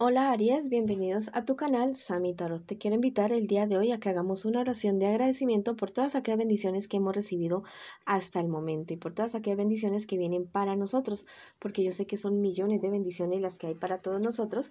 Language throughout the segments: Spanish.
Hola Aries, bienvenidos a tu canal Sami Tarot. Te quiero invitar el día de hoy a que hagamos una oración de agradecimiento por todas aquellas bendiciones que hemos recibido hasta el momento y por todas aquellas bendiciones que vienen para nosotros, porque yo sé que son millones de bendiciones las que hay para todos nosotros.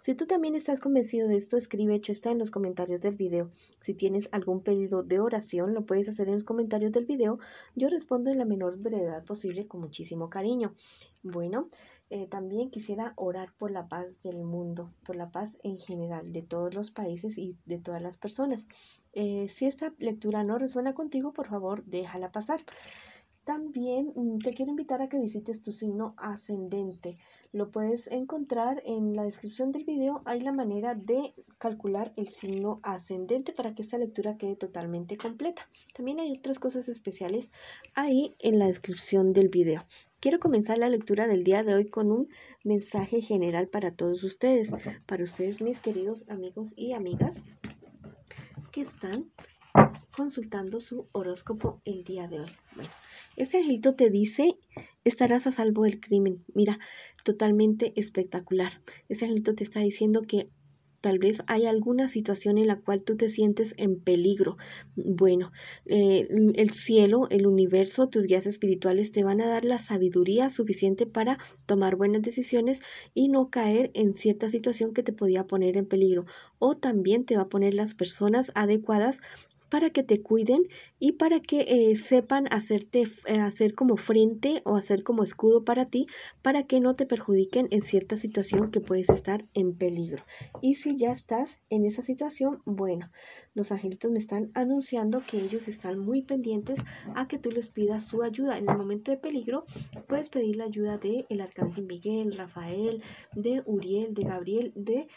Si tú también estás convencido de esto, escribe hecho está en los comentarios del video. Si tienes algún pedido de oración, lo puedes hacer en los comentarios del video. Yo respondo en la menor brevedad posible con muchísimo cariño. Bueno, eh, también quisiera orar por la paz del mundo, por la paz en general de todos los países y de todas las personas. Eh, si esta lectura no resuena contigo, por favor, déjala pasar. También mm, te quiero invitar a que visites tu signo ascendente. Lo puedes encontrar en la descripción del video. Hay la manera de calcular el signo ascendente para que esta lectura quede totalmente completa. También hay otras cosas especiales ahí en la descripción del video. Quiero comenzar la lectura del día de hoy con un mensaje general para todos ustedes, para ustedes mis queridos amigos y amigas que están consultando su horóscopo el día de hoy. Bueno, ese angelito te dice, estarás a salvo del crimen. Mira, totalmente espectacular. Ese angelito te está diciendo que tal vez hay alguna situación en la cual tú te sientes en peligro. Bueno, eh, el cielo, el universo, tus guías espirituales te van a dar la sabiduría suficiente para tomar buenas decisiones y no caer en cierta situación que te podía poner en peligro. O también te va a poner las personas adecuadas para que te cuiden y para que eh, sepan hacerte eh, hacer como frente o hacer como escudo para ti para que no te perjudiquen en cierta situación que puedes estar en peligro. Y si ya estás en esa situación, bueno, los angelitos me están anunciando que ellos están muy pendientes a que tú les pidas su ayuda en el momento de peligro. Puedes pedir la ayuda de el arcángel Miguel, Rafael, de Uriel, de Gabriel, de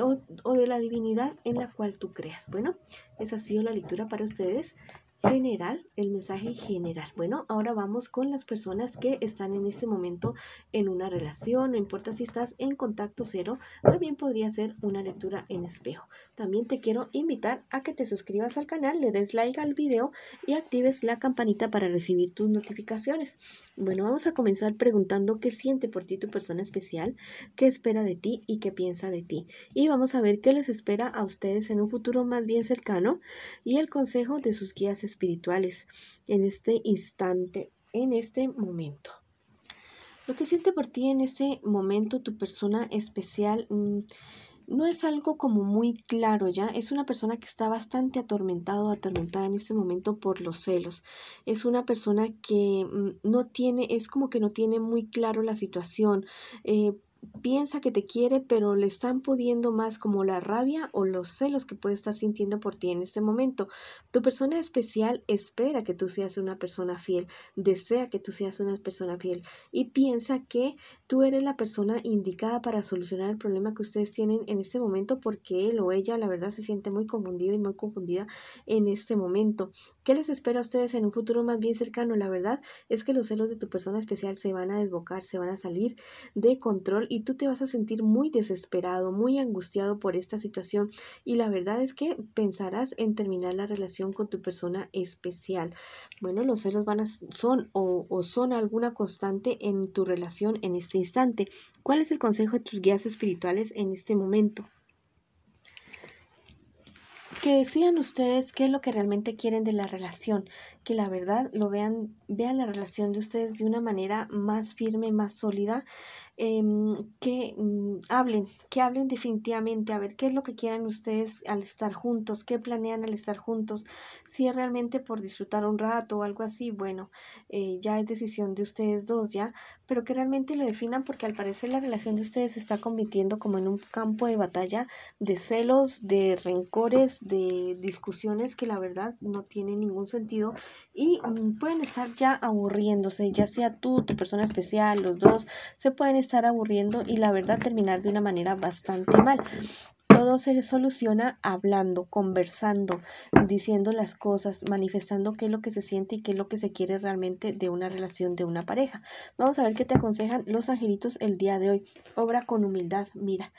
o, o de la divinidad en la cual tú creas. Bueno, esa ha sido la lectura para ustedes general, el mensaje general. Bueno, ahora vamos con las personas que están en este momento en una relación, no importa si estás en contacto cero, también podría ser una lectura en espejo. También te quiero invitar a que te suscribas al canal, le des like al video y actives la campanita para recibir tus notificaciones. Bueno, vamos a comenzar preguntando qué siente por ti tu persona especial, qué espera de ti y qué piensa de ti. Y vamos a ver qué les espera a ustedes en un futuro más bien cercano y el consejo de sus guías espirituales en este instante, en este momento. Lo que siente por ti en este momento tu persona especial. Mm, no es algo como muy claro ya, es una persona que está bastante atormentado o atormentada en este momento por los celos. Es una persona que mm, no tiene, es como que no tiene muy claro la situación. Eh, piensa que te quiere, pero le están pudiendo más como la rabia o los celos que puede estar sintiendo por ti en este momento. Tu persona especial espera que tú seas una persona fiel, desea que tú seas una persona fiel y piensa que tú eres la persona indicada para solucionar el problema que ustedes tienen en este momento porque él o ella la verdad se siente muy confundido y muy confundida en este momento. ¿Qué les espera a ustedes en un futuro más bien cercano? La verdad es que los celos de tu persona especial se van a desbocar, se van a salir de control y tú te vas a sentir muy desesperado, muy angustiado por esta situación y la verdad es que pensarás en terminar la relación con tu persona especial. Bueno, los celos van son o son alguna constante en tu relación en este instante. ¿Cuál es el consejo de tus guías espirituales en este momento? que decían ustedes qué es lo que realmente quieren de la relación, que la verdad lo vean, vean la relación de ustedes de una manera más firme, más sólida, em, que mm, hablen, que hablen definitivamente, a ver qué es lo que quieren ustedes al estar juntos, qué planean al estar juntos, si es realmente por disfrutar un rato o algo así, bueno, eh, ya es decisión de ustedes dos, ya, pero que realmente lo definan porque al parecer la relación de ustedes se está convirtiendo como en un campo de batalla de celos, de rencores, de discusiones que la verdad no tienen ningún sentido y mm, pueden estar ya aburriéndose, ya sea tú, tu persona especial, los dos, se pueden estar aburriendo y la verdad terminar de una manera bastante mal. Todo se soluciona hablando, conversando, diciendo las cosas, manifestando qué es lo que se siente y qué es lo que se quiere realmente de una relación, de una pareja. Vamos a ver qué te aconsejan los angelitos el día de hoy. Obra con humildad, mira.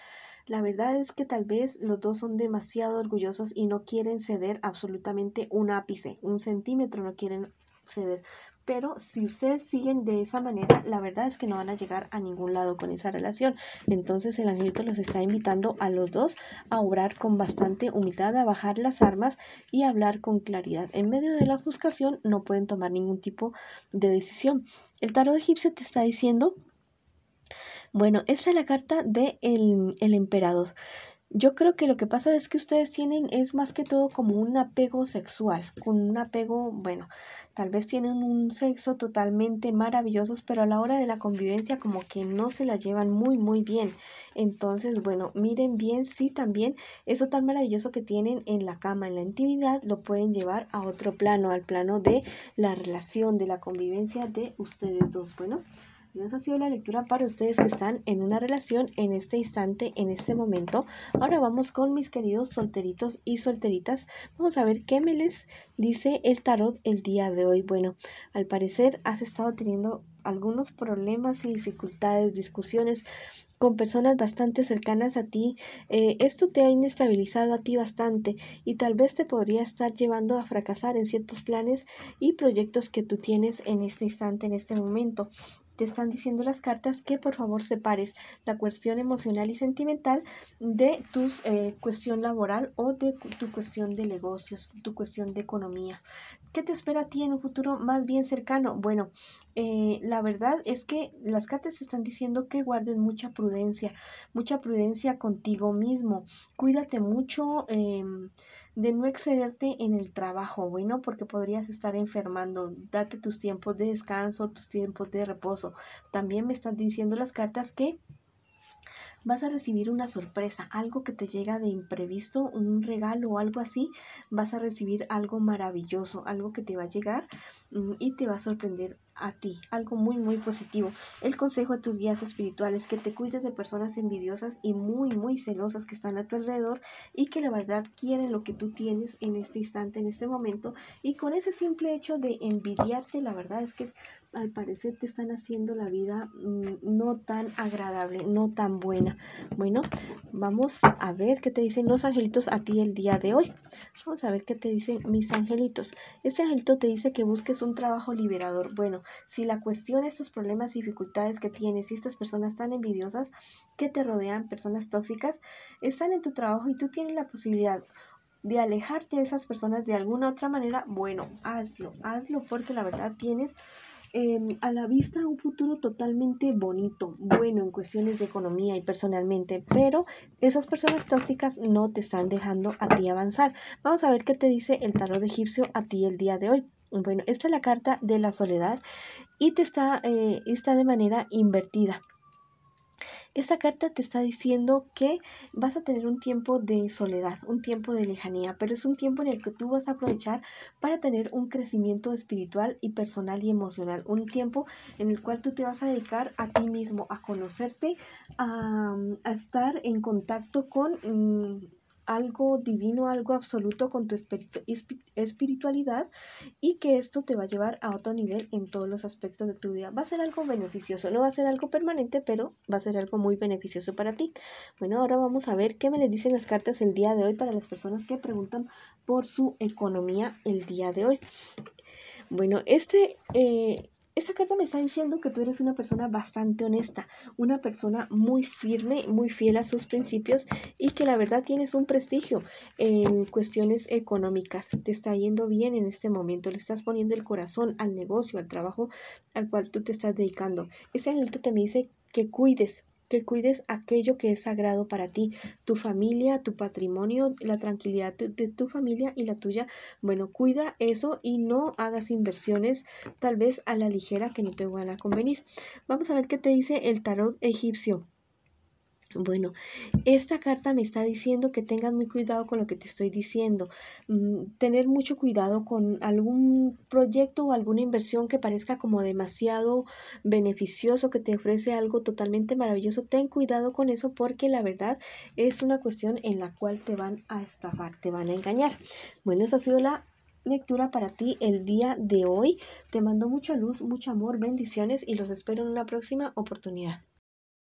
La verdad es que tal vez los dos son demasiado orgullosos y no quieren ceder absolutamente un ápice, un centímetro no quieren ceder. Pero si ustedes siguen de esa manera, la verdad es que no van a llegar a ningún lado con esa relación. Entonces el angelito los está invitando a los dos a obrar con bastante humildad, a bajar las armas y a hablar con claridad. En medio de la ofuscación no pueden tomar ningún tipo de decisión. El tarot egipcio te está diciendo bueno, esta es la carta de el, emperador. Yo creo que lo que pasa es que ustedes tienen es más que todo como un apego sexual, con un apego, bueno, tal vez tienen un sexo totalmente maravilloso, pero a la hora de la convivencia como que no se la llevan muy muy bien. Entonces, bueno, miren bien si también eso tan maravilloso que tienen en la cama, en la intimidad, lo pueden llevar a otro plano, al plano de la relación, de la convivencia de ustedes dos. Bueno, y esa ha sido la lectura para ustedes que están en una relación en este instante, en este momento. Ahora vamos con mis queridos solteritos y solteritas. Vamos a ver qué me les dice el tarot el día de hoy. Bueno, al parecer has estado teniendo algunos problemas y dificultades, discusiones con personas bastante cercanas a ti, eh, esto te ha inestabilizado a ti bastante y tal vez te podría estar llevando a fracasar en ciertos planes y proyectos que tú tienes en este instante, en este momento te están diciendo las cartas que por favor separes la cuestión emocional y sentimental de tu eh, cuestión laboral o de tu cuestión de negocios, tu cuestión de economía. ¿Qué te espera a ti en un futuro más bien cercano? Bueno, eh, la verdad es que las cartas están diciendo que guardes mucha prudencia, mucha prudencia contigo mismo, cuídate mucho. Em, de no excederte en el trabajo, bueno, porque podrías estar enfermando. Date tus tiempos de descanso, tus tiempos de reposo. También me están diciendo las cartas que vas a recibir una sorpresa, algo que te llega de imprevisto, un regalo o algo así, vas a recibir algo maravilloso, algo que te va a llegar mm, y te va a sorprender a ti, algo muy muy positivo. El consejo de tus guías espirituales, que te cuides de personas envidiosas y muy muy celosas que están a tu alrededor y que la verdad quieren lo que tú tienes en este instante, en este momento y con ese simple hecho de envidiarte, la verdad es que al parecer te están haciendo la vida mm, no tan agradable, no tan buena. Bueno, vamos a ver qué te dicen los angelitos a ti el día de hoy. Vamos a ver qué te dicen mis angelitos. Este angelito te dice que busques un trabajo liberador. Bueno, si la cuestión estos problemas y dificultades que tienes y estas personas tan envidiosas que te rodean, personas tóxicas, están en tu trabajo y tú tienes la posibilidad de alejarte de esas personas de alguna otra manera, bueno, hazlo, hazlo porque la verdad tienes Em, a la vista un futuro totalmente bonito, bueno en cuestiones de economía y personalmente, pero esas personas tóxicas no te están dejando a ti avanzar. Vamos a ver qué te dice el tarot egipcio a ti el día de hoy. Bueno, esta es la carta de la soledad y te está, eh, está de manera invertida. Esta carta te está diciendo que vas a tener un tiempo de soledad, un tiempo de lejanía, pero es un tiempo en el que tú vas a aprovechar para tener un crecimiento espiritual y personal y emocional, un tiempo en el cual tú te vas a dedicar a ti mismo, a conocerte, a, estar en contacto con... Mm, algo divino, algo absoluto con tu espiritualidad y que esto te va a llevar a otro nivel en todos los aspectos de tu vida. Va a ser algo beneficioso, no va a ser algo permanente, pero va a ser algo muy beneficioso para ti. Bueno, ahora vamos a ver qué me le dicen las cartas el día de hoy para las personas que preguntan por su economía el día de hoy. Bueno, este, eh, esa carta me está diciendo que tú eres una persona bastante honesta, una persona muy firme, muy fiel a sus principios y que la verdad tienes un prestigio en cuestiones económicas. Te está yendo bien en este momento, le estás poniendo el corazón al negocio, al trabajo al cual tú te estás dedicando. Este angelito te me dice que cuides cuides aquello que es sagrado para ti, tu familia, tu patrimonio, la tranquilidad de tu familia y la tuya. Bueno, cuida eso y no hagas inversiones tal vez a la ligera que no te van a convenir. Vamos a ver qué te dice el tarot egipcio. Bueno, esta carta me está diciendo que tengas muy cuidado con lo que te estoy diciendo, mm, tener mucho cuidado con algún proyecto o alguna inversión que parezca como demasiado beneficioso, que te ofrece algo totalmente maravilloso. Ten cuidado con eso porque la verdad es una cuestión en la cual te van a estafar, te van a engañar. Bueno, esa ha sido la lectura para ti el día de hoy. Te mando mucha luz, mucho amor, bendiciones y los espero en una próxima oportunidad.